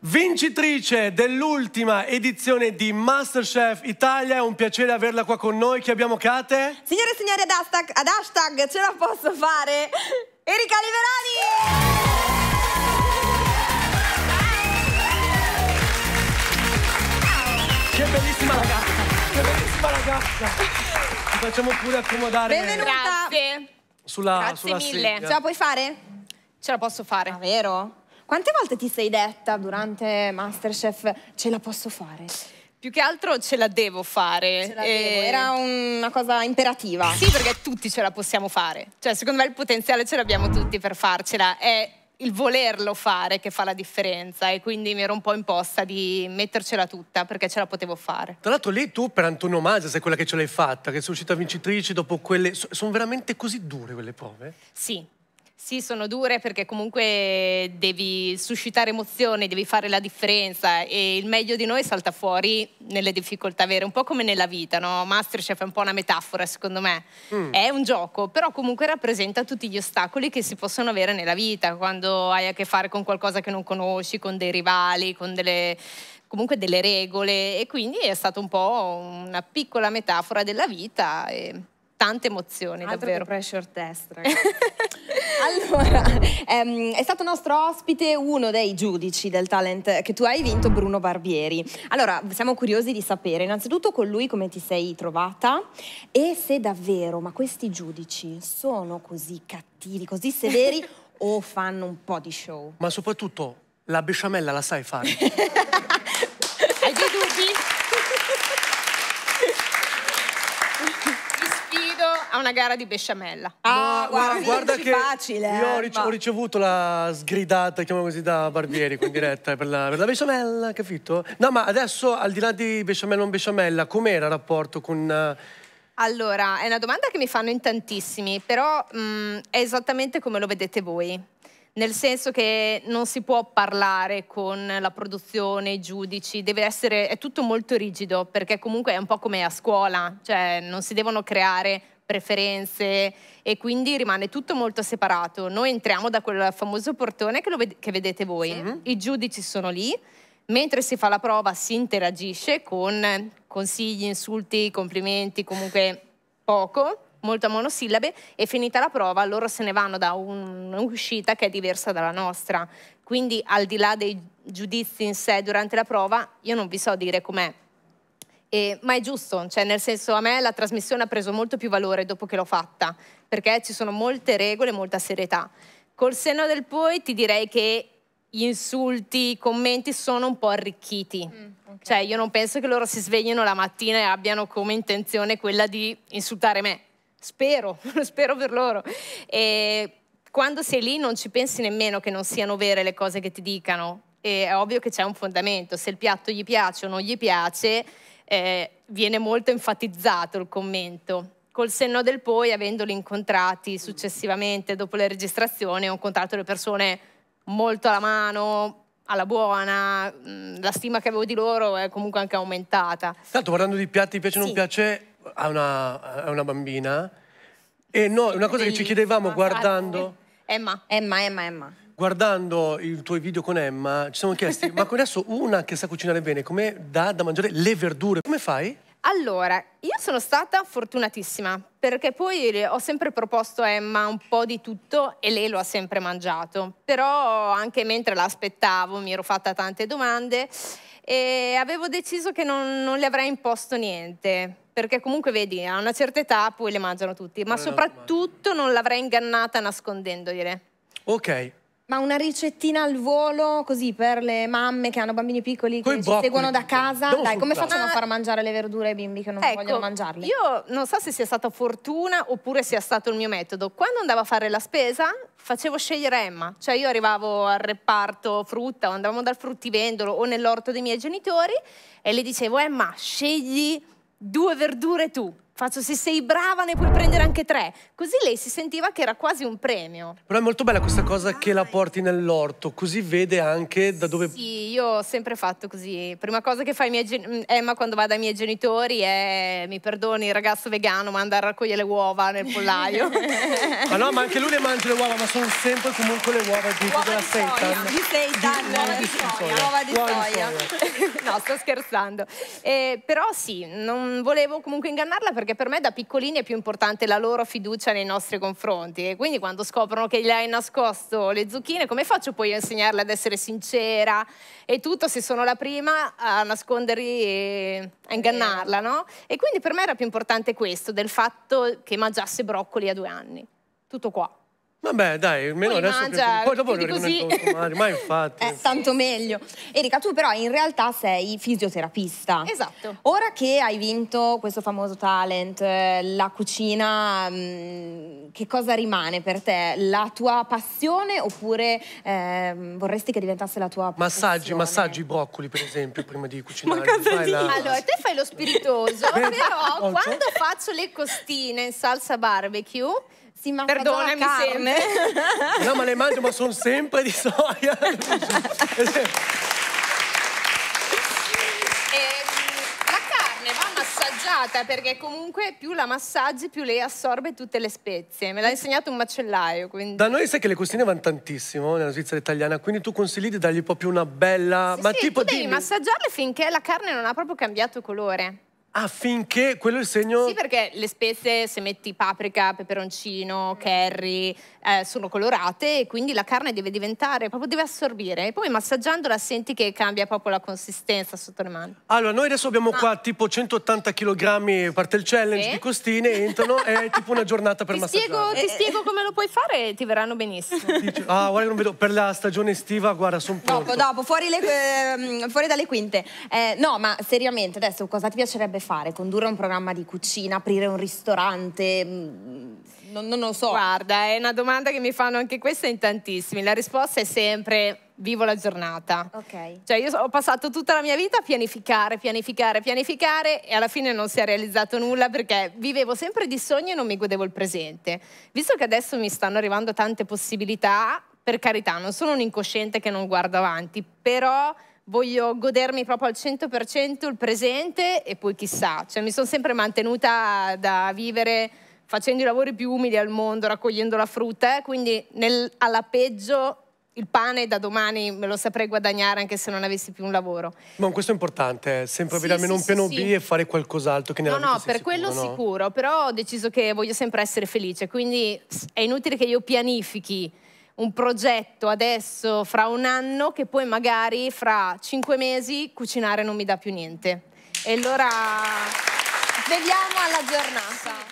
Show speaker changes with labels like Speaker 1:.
Speaker 1: Vincitrice dell'ultima edizione di Masterchef Italia, è un piacere averla qua con noi. Chi abbiamo Kate?
Speaker 2: Signore e signori, ad hashtag, ad hashtag ce la posso fare! Erika Liberani!
Speaker 1: Che bellissima ragazza! Che bellissima ragazza! Ci facciamo pure accomodare. Benvenuta! Grazie! Sulla, Grazie sulla mille. Sedia. Ce la puoi
Speaker 2: fare? Ce la posso fare. Davvero? Ah, quante volte ti sei detta durante Masterchef ce la posso fare?
Speaker 3: Più che altro ce la devo fare. Ce la e... Eh, devo. Era una cosa imperativa. Sì, perché tutti ce la possiamo fare. Cioè, secondo me il potenziale ce l'abbiamo tutti per farcela. È il volerlo fare che fa la differenza e quindi mi ero un po' imposta di mettercela tutta perché ce la potevo fare.
Speaker 1: Tra l'altro lì tu per antonomasia sei quella che ce l'hai fatta, che sei uscita vincitrice dopo quelle... Sono veramente così dure quelle prove?
Speaker 3: Sì, sì, sono dure perché comunque devi suscitare emozioni, devi fare la differenza e il meglio di noi salta fuori nelle difficoltà vere, un po' come nella vita, no? Masterchef è un po' una metafora secondo me. Mm. È un gioco, però comunque rappresenta tutti gli ostacoli che si possono avere nella vita, quando hai a che fare con qualcosa che non conosci, con dei rivali, con delle comunque delle regole e quindi è stata un po' una piccola metafora della vita. E tante emozioni, Altro davvero. pressure test, ragazzi.
Speaker 2: allora, ehm, è stato nostro ospite uno dei giudici del talent che tu hai vinto, Bruno Barbieri. Allora, siamo curiosi di sapere innanzitutto con lui come ti sei trovata e se davvero, ma questi giudici sono così cattivi, così severi o fanno un po' di show?
Speaker 1: Ma soprattutto la besciamella la sai fare?
Speaker 3: una gara di besciamella. Ah, no, guarda,
Speaker 1: guarda che facile. Io ho, ho, eh, ricevuto la sgridata, chiamiamo così, da Barbieri in diretta per la, per la besciamella, capito? No, ma adesso al di là di besciamella o non besciamella, com'era il rapporto con... Eh?
Speaker 3: allora, è una domanda che mi fanno in tantissimi, però mh, mm, è esattamente come lo vedete voi. Nel senso che non si può parlare con la produzione, i giudici, deve essere, è tutto molto rigido perché comunque è un po' come a scuola, cioè non si devono creare preferenze e quindi rimane tutto molto separato. Noi entriamo da quel famoso portone che, ved che vedete voi, sì. i giudici sono lì, mentre si fa la prova si interagisce con consigli, insulti, complimenti, comunque poco molto a monosillabe e finita la prova loro se ne vanno da un'uscita che è diversa dalla nostra. Quindi al di là dei giudizi in sé durante la prova, io non vi so dire com'è e, ma è giusto, cioè nel senso a me la trasmissione ha preso molto più valore dopo che l'ho fatta, perché ci sono molte regole, e molta serietà. Col senno del poi ti direi che gli insulti, i commenti sono un po' arricchiti. Mm, okay. Cioè io non penso che loro si svegliano la mattina e abbiano come intenzione quella di insultare me. Spero, spero per loro. E quando sei lì non ci pensi nemmeno che non siano vere le cose che ti dicano. E è ovvio che c'è un fondamento, se il piatto gli piace o non gli piace, eh, viene molto enfatizzato il commento. Col senno del poi, avendoli incontrati successivamente dopo le registrazioni, ho incontrato le persone molto alla mano, alla buona, mm, la stima che avevo di loro è comunque anche aumentata.
Speaker 1: Tanto parlando di piatti, piace o sì. non piace, a una, a una, bambina. E no, una cosa che ci chiedevamo guardando...
Speaker 2: Emma. Emma, Emma, Emma
Speaker 1: guardando i tuoi video con Emma, ci siamo chiesti, ma adesso una che sa cucinare bene, come dà da mangiare le verdure? Come fai?
Speaker 2: Allora,
Speaker 3: io sono stata fortunatissima perché poi ho sempre proposto a Emma un po' di tutto e lei lo ha sempre mangiato. Però anche mentre l'aspettavo mi ero fatta tante domande e avevo deciso che non, non le avrei imposto niente perché comunque vedi, a una certa età poi le mangiano tutti, ma soprattutto non l'avrei ingannata
Speaker 2: nascondendogliele. Ok, ma una ricettina al volo, così per le mamme che hanno bambini piccoli che ci seguono da casa. Dai, come facciamo a far mangiare le verdure ai bimbi che non ecco, vogliono mangiarle?
Speaker 3: Io non so se sia stata fortuna oppure sia stato il mio metodo. Quando andavo a fare la spesa, facevo scegliere Emma. Cioè io arrivavo al reparto frutta o andavamo dal fruttivendolo o nell'orto dei miei genitori e le dicevo Emma, scegli due verdure tu Faccio, se sei brava ne puoi prendere anche tre. Così lei si sentiva che era quasi un premio.
Speaker 1: Però è molto bella questa cosa che la porti nell'orto, così vede anche da dove... Sì,
Speaker 3: io ho sempre fatto così. Prima cosa che fa gen... Mm, Emma quando va dai miei genitori è, mi perdoni, il ragazzo vegano, ma andare a raccogliere le uova nel pollaio. ma
Speaker 1: ah, no, ma anche lui le mangia le uova, ma sono sempre comunque le uova di, uova della di seitan. Di
Speaker 3: seitan, uova di soia. Uova di soia. soia. no, sto scherzando. Eh, però sì, non volevo comunque ingannarla perché perché per me da piccolini è più importante la loro fiducia nei nostri confronti e quindi quando scoprono che gli hai nascosto le zucchine, come faccio poi a insegnarle ad essere sincera e tutto se sono la prima a nasconderli e a ingannarla, no? E quindi per me era più importante questo, del fatto che mangiasse broccoli a due anni. Tutto
Speaker 2: qua.
Speaker 1: Vabbè, dai, almeno adesso mangia, che... poi dopo lo così... Mario, ma infatti. Eh,
Speaker 2: tanto meglio. Erika, tu però in realtà sei fisioterapista. Esatto. Ora che hai vinto questo famoso talent, eh, la cucina, mm, che cosa rimane per te? La tua passione oppure eh, vorresti che diventasse la tua Massaggi, massaggi
Speaker 1: i broccoli, per esempio, prima di cucinare. Ma cosa dici? La... Allora,
Speaker 2: te fai lo spiritoso, però
Speaker 1: quando
Speaker 3: faccio le costine in salsa barbecue si mangia Perdonami la carne. Sempre.
Speaker 1: no, ma le mangio, ma sono sempre di soia.
Speaker 2: Ehm,
Speaker 3: perché comunque più la massaggi più lei assorbe tutte le spezie. Me l'ha insegnato un macellaio. Quindi... Da noi
Speaker 1: sai che le costine vanno tantissimo eh, nella Svizzera italiana, quindi tu consigli di dargli proprio una bella... Sì, ma sì, tipo tu devi dimmi...
Speaker 3: massaggiarle finché la carne non ha proprio cambiato colore
Speaker 1: affinché quello è il segno... Sì,
Speaker 3: perché le spezie, se metti paprika, peperoncino, curry, eh, sono colorate e quindi la carne deve diventare, proprio deve assorbire. E poi massaggiandola senti che cambia proprio la consistenza sotto le mani.
Speaker 1: Allora, noi adesso abbiamo Ma... qua tipo 180 kg, parte il challenge sì. di costine, entrano, è tipo una giornata per ti massaggiare. Spiego,
Speaker 3: ti eh, eh. spiego come lo puoi fare
Speaker 2: e ti verranno benissimo.
Speaker 1: Dice, ah, guarda che non vedo, per la stagione estiva, guarda, sono pronto. Dopo,
Speaker 2: dopo, fuori, le, ehm, fuori dalle quinte. Eh, no, ma seriamente, adesso cosa ti piacerebbe fare? fare? Condurre un programma di cucina, aprire un ristorante? Mm, non, non lo so. Guarda, è una domanda
Speaker 3: che mi fanno anche questa in tantissimi. La risposta è sempre vivo la giornata.
Speaker 2: Ok. Cioè
Speaker 3: io ho passato tutta la mia vita a pianificare, pianificare, pianificare e alla fine non si è realizzato nulla perché vivevo sempre di sogni e non mi godevo il presente. Visto che adesso mi stanno arrivando tante possibilità, per carità, non sono un incosciente che non guardo avanti, però voglio godermi proprio al 100% il presente e poi chissà, cioè mi sono sempre mantenuta da vivere facendo i lavori più umili al mondo, raccogliendo la frutta, eh? quindi nel, alla peggio il pane da domani me lo saprei guadagnare anche se non avessi più un lavoro.
Speaker 1: Ma questo è importante, eh. sempre avere sì, almeno sì, un piano sì, B e fare qualcos'altro che nella no, vita No, per sicuro, quello no? sicuro,
Speaker 3: però ho deciso che voglio sempre essere felice, quindi è inutile che io pianifichi un progetto adesso fra un anno che poi magari fra cinque mesi cucinare non mi dà più niente. E allora vediamo alla giornata. Sì.